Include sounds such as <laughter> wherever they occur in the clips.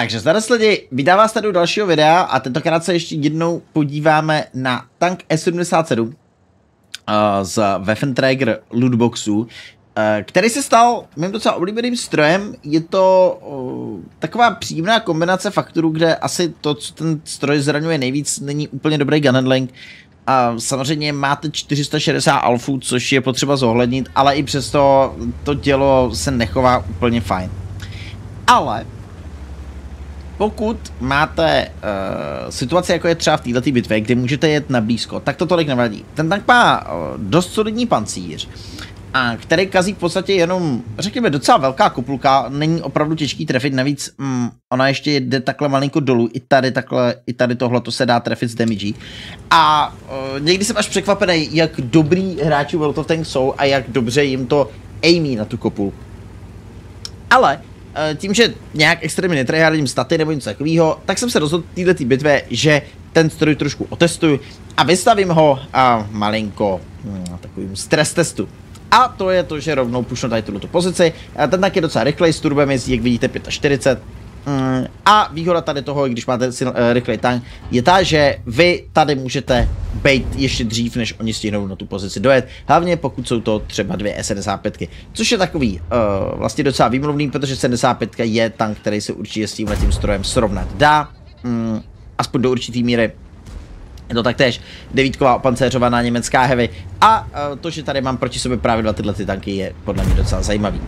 Takže zdar lidi, vydává vás tady dalšího videa a tentokrát se ještě jednou podíváme na tank S77 uh, z Waffenträger lootboxu, uh, který se stal mým docela oblíbeným strojem. Je to uh, taková příjemná kombinace faktorů, kde asi to, co ten stroj zraňuje nejvíc, není úplně dobrý gun handling. A samozřejmě máte 460 alfů, což je potřeba zohlednit, ale i přesto to tělo se nechová úplně fajn. Ale pokud máte uh, situaci, jako je třeba v této bitvě, kdy můžete jet na blízko, tak to tolik nevadí. Ten tank má uh, dost solidní pancíř, a který kazí v podstatě jenom, řekněme, docela velká kopulka, není opravdu těžký trefit, navíc mm, ona ještě jde takhle malinko dolů, i tady takhle, i tady tohle, to se dá trefit z damage. A uh, někdy jsem až překvapený, jak dobrý hráči World of Tanks jsou a jak dobře jim to aimí na tu kopulku. Ale Eh, tím, že nějak extrémně netryhardím staty nebo něco takového, tak jsem se rozhodl v této bitvě, že ten stroj trošku otestuju a vystavím ho a malinko na hm, takovým stres testu. A to je to, že rovnou pušnu tady tuto pozici. Eh, ten tak je docela rychlej, s turbem jezdí, jak vidíte, 45. Hm, a výhoda tady toho, když máte eh, rychlej tank, je ta, že vy tady můžete být ještě dřív, než oni stihnou na tu pozici dojet, hlavně pokud jsou to třeba dvě S75, což je takový uh, vlastně docela výmluvný, protože 75 je tank, který se určitě s tímhle tím strojem srovnat dá, mm, aspoň do určitý míry. Je to taktéž devítková opancéřovaná německá heavy a uh, to, že tady mám proti sobě právě dva tyhle ty tanky je podle mě docela zajímavý.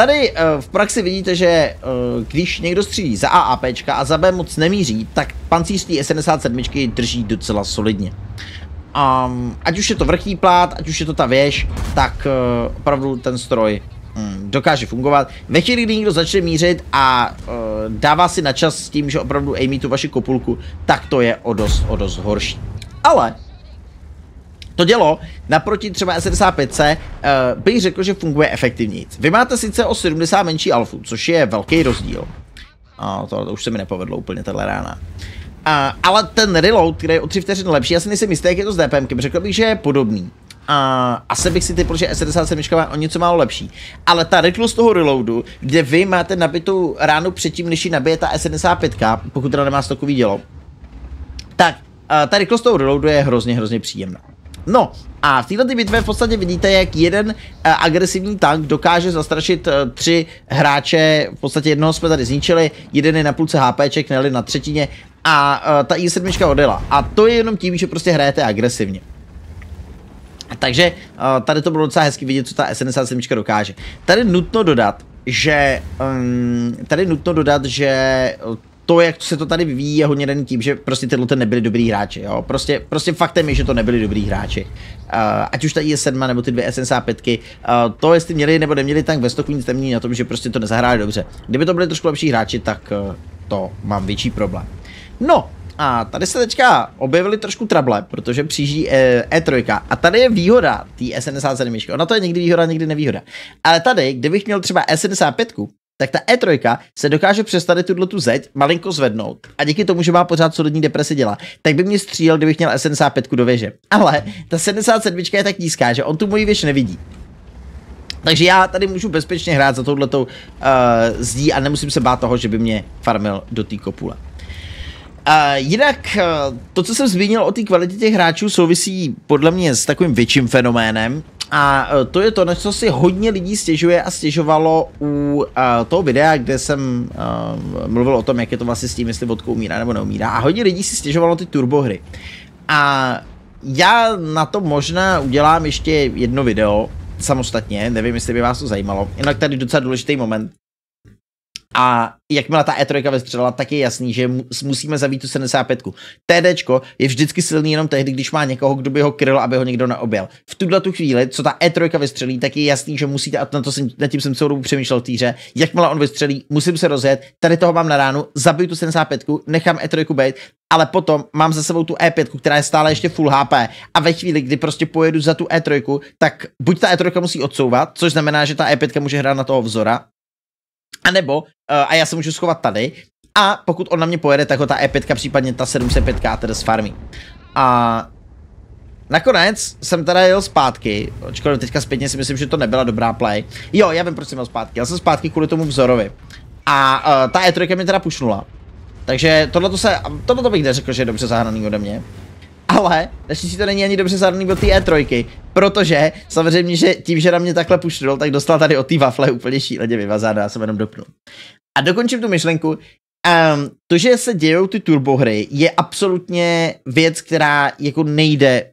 Tady eh, v praxi vidíte, že eh, když někdo střílí za A P a za B moc nemíří, tak pancíř té 77 drží docela solidně. Um, ať už je to vrchní plát, ať už je to ta věž, tak uh, opravdu ten stroj um, dokáže fungovat. Ve chvíli, kdy někdo začne mířit a uh, dává si na čas s tím, že opravdu aimí tu vaši kopulku, tak to je o dost, o dost horší. Ale to dělo naproti třeba S75C uh, eh, bych řekl, že funguje efektivněji. Vy máte sice o 70 menší alfu, což je velký rozdíl. A to, to už se mi nepovedlo úplně, tahle rána. A, ale ten reload, který je o 3 vteřiny lepší, já si nejsem jistý, jak je to s DPMkem, řekl bych, že je podobný. A asi bych si typl, že S77 má o něco málo lepší. Ale ta rychlost toho reloadu, kde vy máte nabitou ránu předtím, než ji nabije ta S75, pokud teda nemá stokový dělo, tak eh, ta rychlost toho reloadu je hrozně, hrozně příjemná. No a v této bitvě v podstatě vidíte, jak jeden eh, agresivní tank dokáže zastrašit eh, tři hráče, v podstatě jednoho jsme tady zničili, jeden je na půlce HPček, neli na třetině a eh, ta i7 odjela. A to je jenom tím, že prostě hrajete agresivně. Takže tady to bylo docela hezky vidět, co ta SNS7 dokáže. Tady nutno dodat, že um, tady nutno dodat, že to, jak se to tady vyvíjí, je hodně daný tím, že prostě tyhle nebyli dobrý hráči. Jo? Prostě, prostě faktem je, že to nebyli dobrý hráči. Uh, ať už ta IS-7 e nebo ty dvě SN5, uh, eh, to jestli měli nebo neměli tank ve stoku nic nemění na tom, že prostě to nezahráli dobře. Kdyby to byli trošku lepší hráči, tak uh, to mám větší problém. No, a tady se teďka objevily trošku trable, protože přijíždí E3 e a tady je výhoda té s 7. Ona to je někdy výhoda, někdy nevýhoda. Ale tady, kdybych měl třeba s 5, tak ta E3 se dokáže přes tady tuhle tu zeď malinko zvednout a díky tomu, že má pořád solidní depresi dělá, tak by mě střílel, kdybych měl 75 do věže. Ale ta 77 je tak nízká, že on tu moji věž nevidí. Takže já tady můžu bezpečně hrát za touhletou uh, zdí a nemusím se bát toho, že by mě farmil do té kopule. Uh, jinak uh, to, co jsem zmínil o té kvalitě těch hráčů, souvisí podle mě s takovým větším fenoménem, a e, to je to, na co si hodně lidí stěžuje a stěžovalo u e, toho videa, kde jsem e, mluvil o tom, jak je to vlastně s tím, jestli vodku umírá nebo neumírá. A hodně lidí si stěžovalo ty turbohry. A já na to možná udělám ještě jedno video samostatně, nevím, jestli by vás to zajímalo. Jinak tady docela důležitý moment. A jakmile ta E3 vystřelila, tak je jasný, že musíme zabít tu 75. TD je vždycky silný jenom tehdy, když má někoho, kdo by ho kryl, aby ho někdo neobjel. V tuhle tu chvíli, co ta E3 vystřelí, tak je jasný, že musíte, a na to jsem, na tím jsem celou dobu přemýšlel v týře, jakmile on vystřelí, musím se rozjet, tady toho mám na ránu, zabiju tu 75, nechám E3 být, ale potom mám za sebou tu E5, která je stále ještě full HP a ve chvíli, kdy prostě pojedu za tu E3, tak buď ta E3 musí odsouvat, což znamená, že ta E5 může hrát na toho vzora, a nebo, uh, eh, a já se můžu schovat tady, a pokud on na mě pojede, tak ho ta E5, případně ta 705 teda farmy A Nakonec jsem teda jel zpátky, ačkoliv teďka zpětně si myslím, že to nebyla dobrá play. Jo, já vím, proč jsem jel zpátky. Já jsem zpátky kvůli tomu vzorovi. A uh, ta E3 mě teda pušnula. Takže tohle se, tohle bych neřekl, že je dobře zahraný ode mě ale naštěstí to není ani dobře zadaný od té E3, protože samozřejmě, že tím, že na mě takhle pušnul, tak dostal tady od té wafle úplně šíleně vyvazána, já jsem jenom dopnul. A dokončím tu myšlenku. Um, to, že se dějou ty turbohry, je absolutně věc, která jako nejde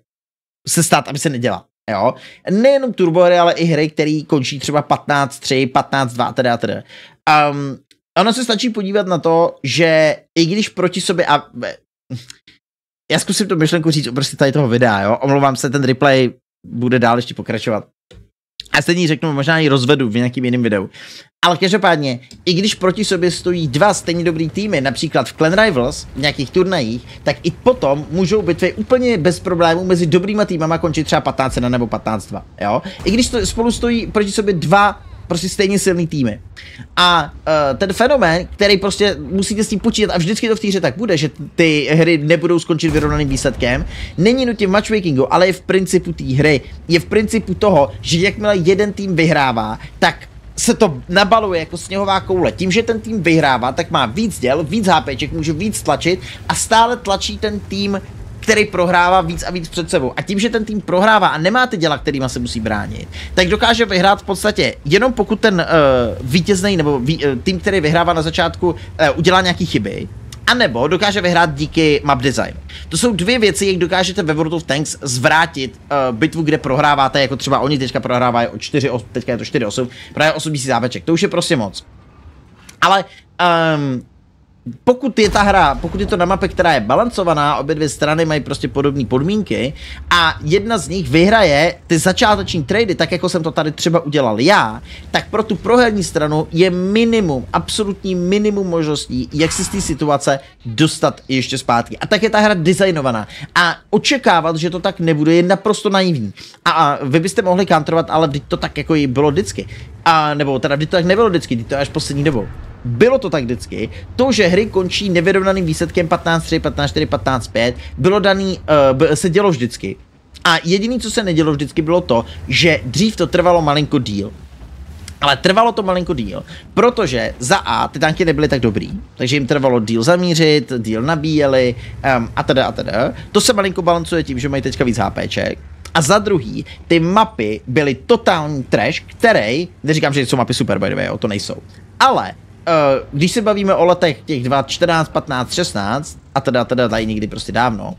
se stát, aby se nedělá. Jo? Nejenom turbohry, ale i hry, které končí třeba 15-3, 15-2, teda, teda. Um, ono se stačí podívat na to, že i když proti sobě, a já zkusím tu myšlenku říct prostě tady toho videa, jo. Omlouvám se, ten replay bude dál ještě pokračovat. A stejně řeknu, možná ji rozvedu v nějakým jiném videu. Ale každopádně, i když proti sobě stojí dva stejně dobrý týmy, například v Clan Rivals, v nějakých turnajích, tak i potom můžou bitvy úplně bez problémů mezi dobrýma týmama končit třeba 15 nebo 15 2, jo? I když to spolu stojí proti sobě dva prostě stejně silný týmy. A uh, ten fenomén, který prostě musíte s tím počítat a vždycky to v té hře tak bude, že ty hry nebudou skončit vyrovnaným výsledkem, není nutně v matchmakingu, ale je v principu té hry. Je v principu toho, že jakmile jeden tým vyhrává, tak se to nabaluje jako sněhová koule. Tím, že ten tým vyhrává, tak má víc děl, víc HPček, může víc tlačit a stále tlačí ten tým který prohrává víc a víc před sebou. A tím, že ten tým prohrává a nemá ty děla, kterými se musí bránit, tak dokáže vyhrát v podstatě jenom pokud ten uh, eh, vítězný nebo vý, uh, tým, který vyhrává na začátku, uh, udělá nějaký chyby, a nebo dokáže vyhrát díky map designu. To jsou dvě věci, jak dokážete ve World of Tanks zvrátit uh, bitvu, kde prohráváte, jako třeba oni teďka prohrávají o 4, teďka je to 4-8, právě 8 000 zábeček. to už je prostě moc. Ale um, pokud je ta hra, pokud je to na mapě, která je balancovaná, obě dvě strany mají prostě podobné podmínky a jedna z nich vyhraje ty začáteční trady, tak jako jsem to tady třeba udělal já, tak pro tu proherní stranu je minimum, absolutní minimum možností, jak se z té situace dostat ještě zpátky. A tak je ta hra designovaná. A očekávat, že to tak nebude, je naprosto naivní. A, a vy byste mohli kantrovat, ale teď to tak jako bylo vždycky. A nebo teda vždyť to tak nebylo vždycky, to až poslední dobou bylo to tak vždycky, to, že hry končí nevyrovnaným výsledkem 15-3, 15-4, 15-5, bylo daný, uh, se dělo vždycky. A jediný, co se nedělo vždycky, bylo to, že dřív to trvalo malinko díl. Ale trvalo to malinko díl, protože za A ty tanky nebyly tak dobrý, takže jim trvalo díl zamířit, díl nabíjeli um, a teda a teda. To se malinko balancuje tím, že mají teďka víc HPček. A za druhý, ty mapy byly totální trash, který, neříkám, že jsou mapy super, by the way, o to nejsou, ale Eh, když se bavíme o letech těch 2014, 15, 16 a teda, teda tady někdy prostě dávno,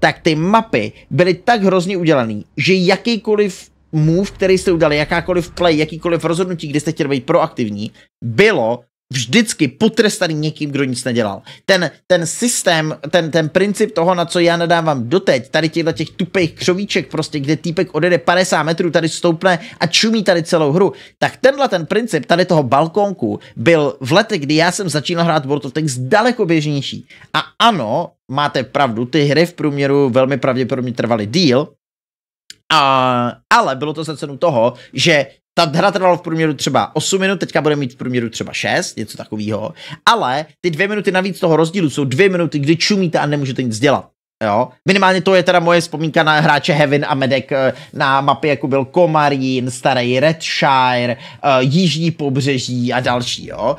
tak ty mapy byly tak hrozně udělané, že jakýkoliv move, který jste udělali, jakákoliv play, jakýkoliv rozhodnutí, kdy jste chtěli být proaktivní, bylo vždycky potrestaný někým, kdo nic nedělal. Ten, ten systém, ten, ten princip toho, na co já nadávám doteď, tady těchto těch tupých křovíček prostě, kde týpek odejde 50 metrů, tady stoupne a čumí tady celou hru, tak tenhle ten princip tady toho balkónku byl v letech, kdy já jsem začínal hrát World of Tanks daleko běžnější. A ano, máte pravdu, ty hry v průměru velmi pravděpodobně trvaly díl, a, ale bylo to za cenu toho, že ta hra trvala v průměru třeba 8 minut, teďka bude mít v průměru třeba 6, něco takového. Ale ty dvě minuty navíc toho rozdílu jsou dvě minuty, kdy čumíte a nemůžete nic dělat. Jo? Minimálně to je teda moje vzpomínka na hráče Heaven a Medek eh, na mapě, jako byl Komarín, starý Redshire, eh, Jižní pobřeží a další. Jo?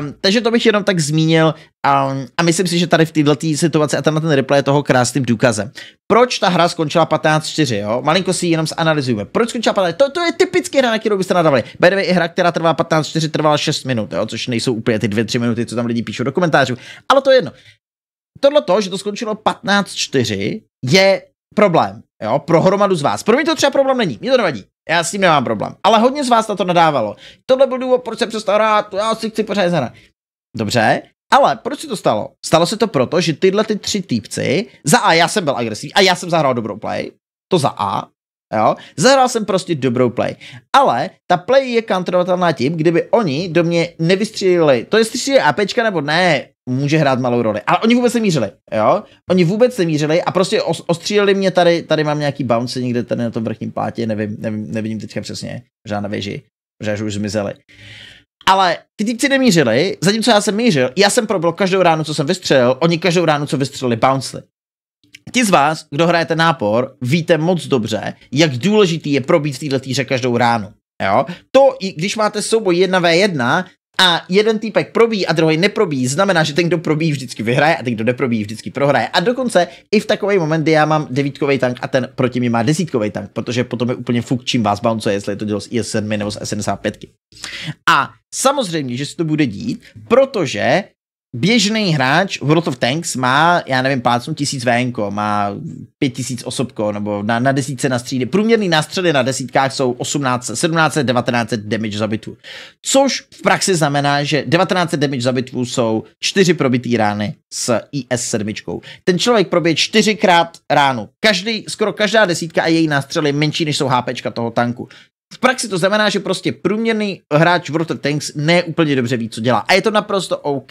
Um, takže to bych jenom tak zmínil um, a myslím si, že tady v této situaci a tenhle ten replay je toho krásným důkazem. Proč ta hra skončila 15-4, jo? Malinko si ji jenom zanalizujeme. Proč skončila 15 to, to je typický hra, na kterou byste nadávali. By i hra, která trvá 15-4, trvala 6 minut, jo? což nejsou úplně ty 2-3 minuty, co tam lidi píšou do komentářů, ale to je jedno tohle to, že to skončilo 15-4, je problém, jo, pro hromadu z vás. Pro mě to třeba problém není, mě to nevadí, já s tím nemám problém, ale hodně z vás na to nadávalo. Tohle byl důvod, proč se přestal hrát, já si chci pořád hrát. Dobře, ale proč se to stalo? Stalo se to proto, že tyhle ty tři týpci, za A já jsem byl agresivní a já jsem zahrál dobrou play, to za A, jo, zahrál jsem prostě dobrou play. Ale ta play je kontrolovatelná tím, kdyby oni do mě nevystřelili, to je střílili APčka nebo ne, může hrát malou roli. Ale oni vůbec se mířili, jo? Oni vůbec se mířili a prostě os- ostříleli mě tady, tady mám nějaký bounce někde tady na tom vrchním plátě, nevím, nevím, nevím teďka přesně, možná na věži, možná, už zmizeli. Ale ty týpci nemířili, zatímco já jsem mířil, já jsem probil každou ránu, co jsem vystřelil, oni každou ránu, co vystřelili, bouncely. Ti z vás, kdo hrajete nápor, víte moc dobře, jak důležitý je probít v této každou ránu. Jo? To, když máte souboj 1v1, a jeden týpek probíjí a druhý neprobíjí, znamená, že ten, kdo probíjí, vždycky vyhraje a ten, kdo neprobíjí, vždycky prohraje. A dokonce i v takový moment, kdy já mám devítkový tank a ten proti mi má desítkový tank, protože potom je úplně fuk, čím vás bouncuje, jestli je to dělo z IS7 nebo z S75. A samozřejmě, že se to bude dít, protože běžný hráč World of Tanks má, já nevím, plácnu tisíc venko, má pět tisíc osobko, nebo na, na desítce na střídy. Průměrný nástřely na desítkách jsou 18, 17, 19 damage za bitvu. Což v praxi znamená, že 19 damage za bitvu jsou čtyři probitý rány s IS-7. Ten člověk probije čtyřikrát ránu. Každý, skoro každá desítka a její nástřely menší, než jsou HPčka toho tanku. V praxi to znamená, že prostě průměrný hráč World of Tanks neúplně dobře ví, co dělá. A je to naprosto OK.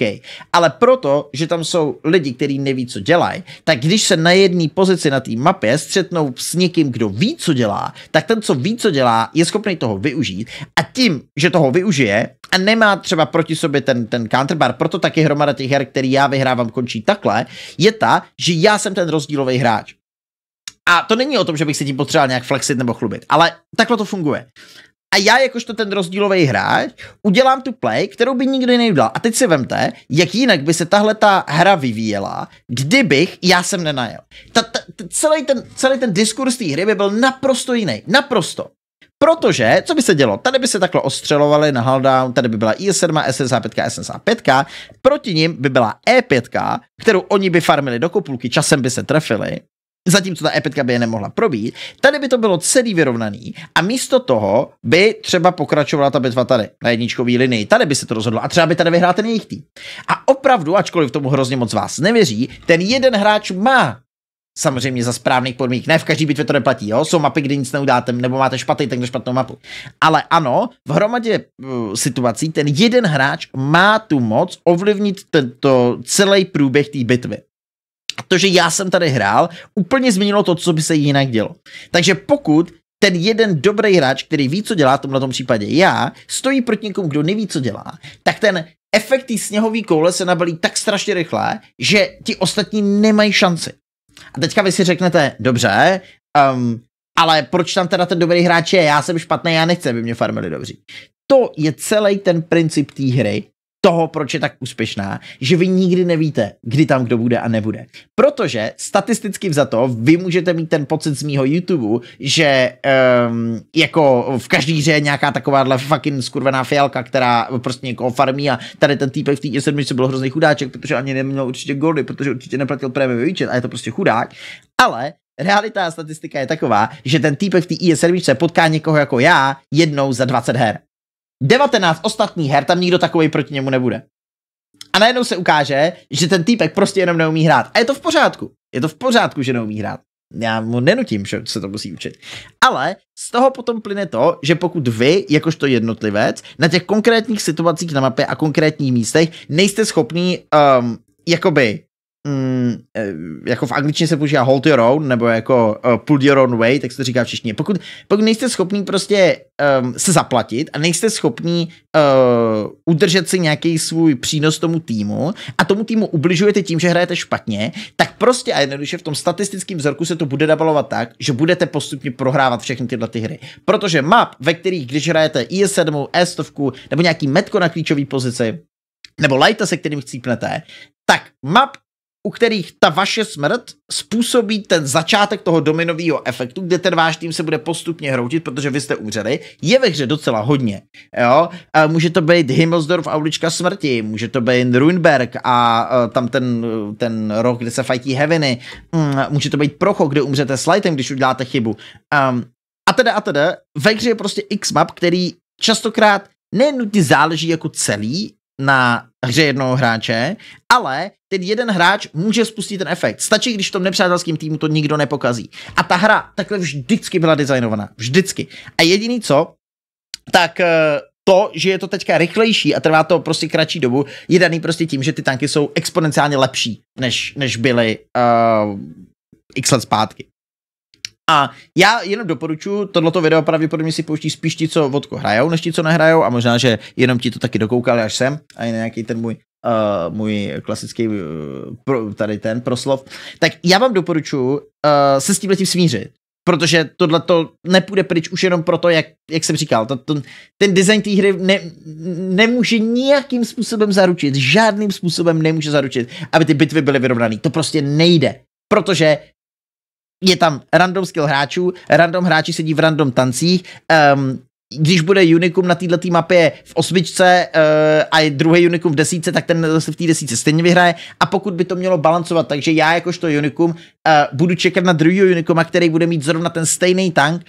Ale proto, že tam jsou lidi, kteří neví, co dělají, tak když se na jedné pozici na té mapě střetnou s někým, kdo ví, co dělá, tak ten, co ví, co dělá, je schopný toho využít. A tím, že toho využije a nemá třeba proti sobě ten, ten counterbar, proto taky hromada těch her, který já vyhrávám, končí takhle, je ta, že já jsem ten rozdílový hráč. A to není o tom, že bych se tím potřeboval nějak flexit nebo chlubit, ale takhle to funguje. A já jakožto ten rozdílový hráč udělám tu play, kterou by nikdy neudělal. A teď si vemte, jak jinak by se tahle ta hra vyvíjela, kdybych já jsem nenajel. Ta, ta, ta, celý, ten, celý ten diskurs té hry by byl naprosto jiný. Naprosto. Protože, co by se dělo? Tady by se takhle ostřelovali na Halldown, tady by byla i 7 SSA-5, SSA-5, proti nim by byla E5, kterou oni by farmili do kopulky, časem by se trefili zatímco ta epetka by je nemohla probít. Tady by to bylo celý vyrovnaný a místo toho by třeba pokračovala ta bitva tady, na jedničkový linii. Tady by se to rozhodlo a třeba by tady vyhrál ten jejich tým. A opravdu, ačkoliv tomu hrozně moc vás nevěří, ten jeden hráč má samozřejmě za správných podmínek. Ne v každý bitvě to neplatí, jo? jsou mapy, kde nic neudáte, nebo máte špatný, tak špatnou mapu. Ale ano, v hromadě uh, situací ten jeden hráč má tu moc ovlivnit tento celý průběh té bitvy to, že já jsem tady hrál, úplně změnilo to, co by se jinak dělo. Takže pokud ten jeden dobrý hráč, který ví, co dělá, v na tom případě já, stojí proti někomu, kdo neví, co dělá, tak ten efekt sněhový koule se nabalí tak strašně rychle, že ti ostatní nemají šanci. A teďka vy si řeknete, dobře, um, ale proč tam teda ten dobrý hráč je, já jsem špatný, já nechci, aby mě farmili dobří. To je celý ten princip té hry toho, proč je tak úspěšná, že vy nikdy nevíte, kdy tam kdo bude a nebude. Protože statisticky za to vy můžete mít ten pocit z mýho YouTube, že um, jako v každý hře je nějaká takováhle fucking skurvená fialka, která prostě někoho farmí a tady ten týpek v té sedmičce byl hrozný chudáček, protože ani neměl určitě goldy, protože určitě neplatil prémiový výčet a je to prostě chudák. Ale realita a statistika je taková, že ten týpek v té is potká někoho jako já jednou za 20 her. 19 ostatních her, tam nikdo takový proti němu nebude. A najednou se ukáže, že ten týpek prostě jenom neumí hrát. A je to v pořádku. Je to v pořádku, že neumí hrát. Já mu nenutím, že se to musí učit. Ale z toho potom plyne to, že pokud vy, jakožto jednotlivec, na těch konkrétních situacích na mapě a konkrétních místech nejste schopný um, jakoby mm, eh, jako v angličtině se používá hold your own, nebo jako uh, pull your own way, tak se to říká v češtině. Pokud, pokud nejste schopný prostě um, se zaplatit a nejste schopný uh, udržet si nějaký svůj přínos tomu týmu a tomu týmu ubližujete tím, že hrajete špatně, tak prostě a jednoduše v tom statistickém vzorku se to bude dabalovat tak, že budete postupně prohrávat všechny tyhle ty hry. Protože map, ve kterých když hrajete IS-7, s 100 nebo nějaký metko na klíčové pozici, nebo Lighta, se kterým chcípnete, tak map, u kterých ta vaše smrt způsobí ten začátek toho dominového efektu, kde ten váš tým se bude postupně hroutit, protože vy jste umřeli, je ve hře docela hodně. Jo? A může to být Himmelsdorf a ulička smrti, může to být Ruinberg a, a e, tam ten, ten rok, kde se fajtí heaviny, mm, může to být Procho, kde umřete s Lightem, když uděláte chybu. Um, a teda a teda, ve hře je prostě x map, který častokrát nenutně záleží jako celý na hře jednoho hráče, ale ten jeden hráč může spustit ten efekt. Stačí, když v tom nepřátelském týmu to nikdo nepokazí. A ta hra takhle vždycky byla designovaná. Vždycky. A jediný co, tak eh, to, že je to teďka rychlejší a trvá to prostě kratší dobu, je daný prostě tím, že ty tanky jsou exponenciálně lepší, než, než byly uh, x let zpátky. A já jenom doporučuji, tohleto video pravděpodobně si pouští spíš ti, co vodko hrajou, než ti, co nehrajou a možná, že jenom ti to taky dokoukali až sem a je nějaký ten můj Uh, můj klasický uh, pro, tady ten proslov, tak já vám doporučuji uh, se s letím smířit protože tohle to nepůjde pryč už jenom proto, jak, jak jsem říkal, to, to, ten design té hry ne, nemůže nějakým způsobem zaručit, žádným způsobem nemůže zaručit, aby ty bitvy byly vyrovnané. To prostě nejde, protože je tam random skill hráčů, random hráči sedí v random tancích, um, když bude Unicum na této mapě v osmičce uh, a druhý Unicum v desíce, tak ten zase v té desíce stejně vyhraje. A pokud by to mělo balancovat, takže já jakožto Unicum uh, eh, budu čekat na druhý Unicum, který bude mít zrovna ten stejný tank,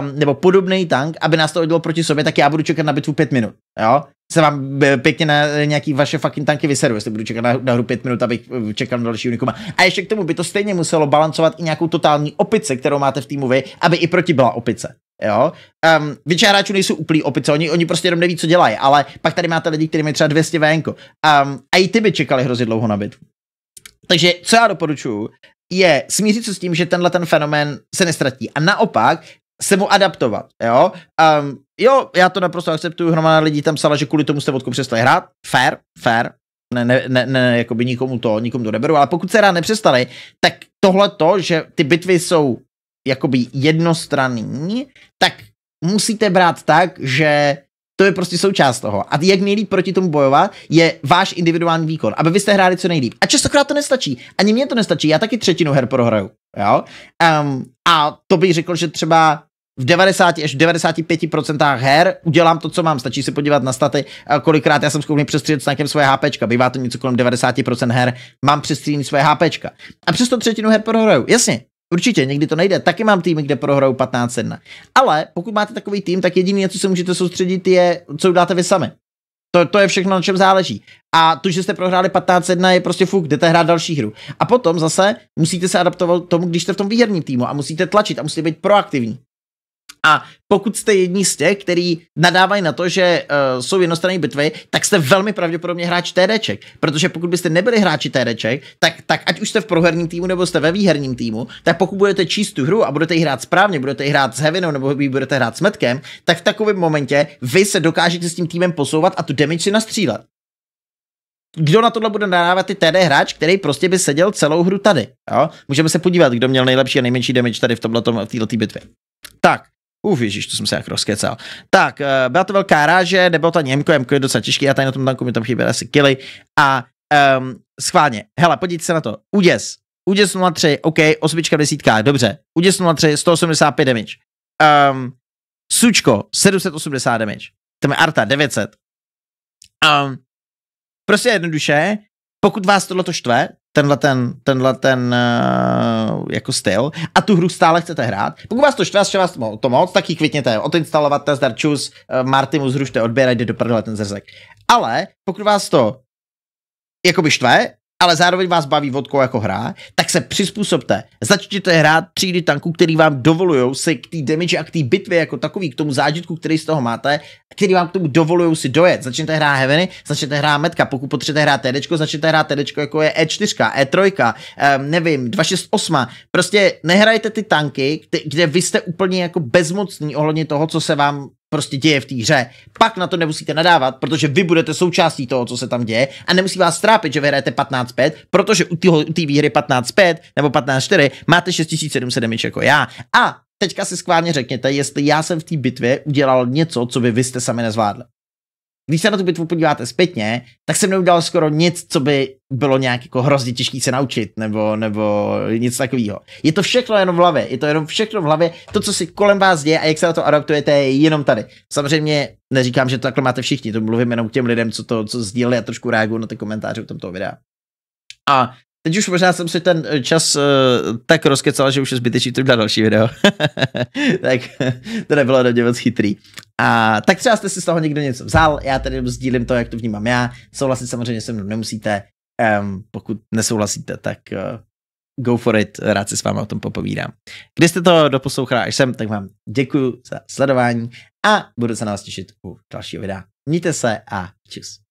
um, nebo podobný tank, aby nás to oddělo proti sobě, tak já budu čekat na bitvu pět minut. Jo? Se vám eh, pěkně na nějaký vaše fucking tanky vyseru, jestli budu čekat na, na hru pět minut, abych čekal na další Unicum. A ještě k tomu by to stejně muselo balancovat i nějakou totální opice, kterou máte v týmu vy, aby i proti byla opice. Jo? Um, většina hráčů nejsou úplný opice, oni, oni prostě jenom neví, co dělají, ale pak tady máte lidi, kteří mají třeba 200 venku. Um, a i ty by čekali hrozně dlouho na bitvu. Takže co já doporučuji, je smířit se s tím, že tenhle ten fenomén se nestratí. A naopak, se mu adaptovat, jo. Um, jo, já to naprosto akceptuju, hromada lidí tam psala, že kvůli tomu jste vodku přestali hrát, fair, fair, ne, ne, ne, ne jakoby nikomu to, nikomu to neberu, ale pokud se rád nepřestali, tak tohle to, že ty bitvy jsou jakoby jednostranný, tak musíte brát tak, že to je prostě součást toho. A jak nejlíp proti tomu bojovat, je váš individuální výkon, aby vy jste hráli co nejlíp. A častokrát to nestačí. Ani mě to nestačí. Já taky třetinu her prohraju. Jo? Um, a to bych řekl, že třeba v 90 až 95% her udělám to, co mám. Stačí se podívat na staty, eh, kolikrát já jsem schopný přestřílet s nějakým svoje HP. Bývá to něco kolem 90% her, mám přestřílený svoje HP. A přesto třetinu her prohraju. Jasně, Určitě, někdy to nejde. Taky mám týmy, kde prohrajou 15-1. Ale pokud máte takový tým, tak jediné, na co se můžete soustředit, je, co uděláte vy sami. To, to je všechno, na čem záleží. A to, že jste prohráli 15-1, je prostě fuk, jdete hrát další hru. A potom zase musíte se adaptovat tomu, když jste v tom výherním týmu a musíte tlačit a musíte být proaktivní a pokud jste jedni z těch, který nadávají na to, že uh, jsou jednostranné bitvy, tak jste velmi pravděpodobně hráč TDček, protože pokud byste nebyli hráči TDček, tak, tak ať už jste v proherním týmu nebo jste ve výherním týmu, tak pokud budete číst tu hru a budete ji hrát správně, budete ji hrát s Heavenou nebo ji budete hrát s Metkem, tak v takovém momentě vy se dokážete s tím týmem posouvat a tu damage si nastřílet. Kdo na tohle bude nadávat ty TD hráč, který prostě by seděl celou hru tady? Jo? Můžeme se podívat, kdo měl nejlepší a nejmenší damage tady v, tomhletom, v této bitvě. Tak, Uf, ježiš, to jsem se jak rozkecal. Tak, eh, byla to velká ráže, nebylo to Němko, Němko je docela těžký Já tady na tom tanku mi tam chyběly asi kily. A um, schválně, hele, podívejte se na to. Uděs, Uděs 03, OK, osmička v desítkách, dobře. Uděs 03, 185 damage. Um, Sučko, 780 damage. Tam je Arta, 900. Um, prostě jednoduše, pokud vás tohle to štve, tenhle ten, tenhle ten uh, jako styl a tu hru stále chcete hrát. Pokud vás to štve, štve vás to moc, tak ji kvitněte, odinstalovat ten zdar, čus, uh, mu zrušte odběr jde do prdele ten zrzek. Ale pokud vás to jakoby štve, ale zároveň vás baví vodkou jako hra, tak se přizpůsobte. Začněte hrát třídy tanků, který vám dovolují se k té damage a k té bitvě jako takový, k tomu zážitku, který z toho máte, který vám k tomu dovolují si dojet. Začněte hrát Heaveny, začněte hrát Metka, pokud potřebujete hrát TD, začněte hrát TD, jako je E4, E3, um, nevím, 268. Prostě nehrajte ty tanky, kde vy jste úplně jako bezmocní ohledně toho, co se vám prostě děje v té hře, pak na to nemusíte nadávat, protože vy budete součástí toho, co se tam děje a nemusí vás strápit, že vyhrajete 15-5, protože u té výhry 15-5 nebo 15-4 máte 6700 damage jako já. A teďka si skválně řekněte, jestli já jsem v té bitvě udělal něco, co by vy jste sami nezvládli když se na tu bitvu podíváte zpětně, tak jsem neudělal skoro nic, co by bylo nějak jako hrozně těžký se naučit, nebo, nebo nic takového. Je to všechno jenom v hlavě, je to jenom všechno v hlavě, to, co si kolem vás děje a jak se na to adaptujete, je jenom tady. Samozřejmě neříkám, že to takhle máte všichni, to mluvím jenom k těm lidem, co to co sdíleli a trošku reagují na ty komentáře u tomto videa. A Teď už možná jsem si ten eh, čas uh, tak rozkecal, že už je zbytečný to na další video. <laughs> tak to nebylo do moc chytrý. A tak třeba jste si z toho někdo něco vzal, já tady sdílím to, jak to vnímám já. Souhlasit samozřejmě se mnou nemusíte. Um, pokud nesouhlasíte, tak uh, go for it, rád se s vámi o tom popovídám. Když jste to doposlouchali až sem, tak vám děkuji za sledování a budu se na vás těšit u dalšího videa. Mějte se a čus.